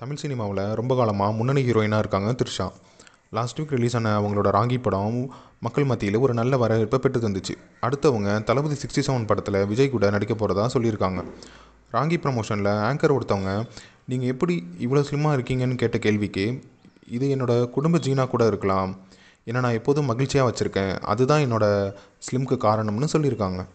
தமிழ் சினிமாவில் ரொம்ப காலமாக முன்னணி ஹீரோயினாக இருக்காங்க த்ரிஷா லாஸ்ட் வீக் ரிலீஸ் ஆன அவங்களோட ராங்கி படம் மக்கள் மத்தியில் ஒரு நல்ல வரவேற்பை பெற்று தந்துச்சு அடுத்தவங்க தளபதி சிக்ஸ்டி செவன் படத்தில் விஜய் கூட நடிக்க போகிறதா சொல்லியிருக்காங்க ராங்கி ப்ரமோஷனில் ஆங்கர் ஒருத்தவங்க நீங்கள் எப்படி இவ்வளோ ஸ்லிம்மாக இருக்கீங்கன்னு கேட்ட கேள்விக்கு இது என்னோடய குடும்ப ஜீனா கூட இருக்கலாம் ஏன்னா நான் எப்போதும் மகிழ்ச்சியாக வச்சுருக்கேன் அதுதான் என்னோடய ஸ்லிம்க்கு காரணம்னு சொல்லியிருக்காங்க